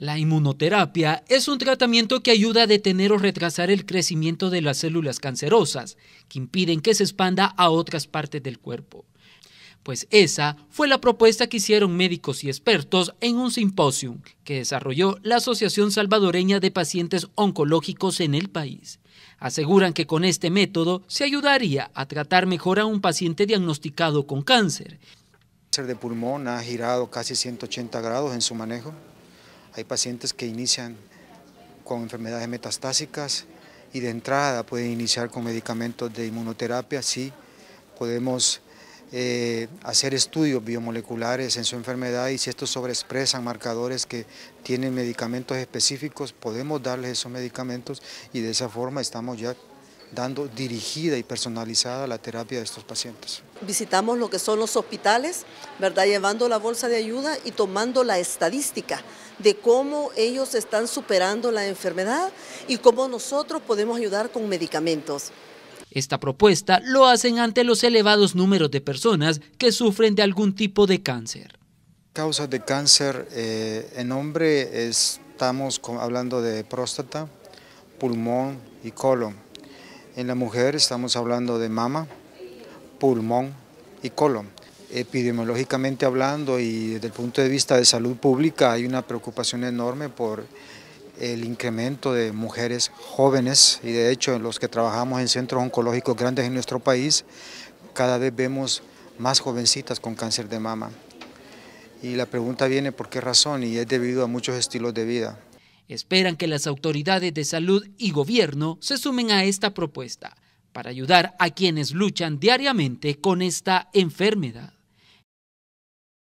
La inmunoterapia es un tratamiento que ayuda a detener o retrasar el crecimiento de las células cancerosas, que impiden que se expanda a otras partes del cuerpo. Pues esa fue la propuesta que hicieron médicos y expertos en un simposio que desarrolló la Asociación Salvadoreña de Pacientes Oncológicos en el país. Aseguran que con este método se ayudaría a tratar mejor a un paciente diagnosticado con cáncer. Cáncer de pulmón ha girado casi 180 grados en su manejo hay pacientes que inician con enfermedades metastásicas y de entrada pueden iniciar con medicamentos de inmunoterapia, sí, podemos eh, hacer estudios biomoleculares en su enfermedad y si estos sobreexpresan marcadores que tienen medicamentos específicos, podemos darles esos medicamentos y de esa forma estamos ya dando dirigida y personalizada la terapia de estos pacientes. Visitamos lo que son los hospitales, ¿verdad? Llevando la bolsa de ayuda y tomando la estadística de cómo ellos están superando la enfermedad y cómo nosotros podemos ayudar con medicamentos. Esta propuesta lo hacen ante los elevados números de personas que sufren de algún tipo de cáncer. Causas de cáncer eh, en hombre estamos hablando de próstata, pulmón y colon en la mujer estamos hablando de mama, pulmón y colon. Epidemiológicamente hablando y desde el punto de vista de salud pública hay una preocupación enorme por el incremento de mujeres jóvenes y de hecho en los que trabajamos en centros oncológicos grandes en nuestro país, cada vez vemos más jovencitas con cáncer de mama. Y la pregunta viene por qué razón y es debido a muchos estilos de vida. Esperan que las autoridades de salud y gobierno se sumen a esta propuesta para ayudar a quienes luchan diariamente con esta enfermedad.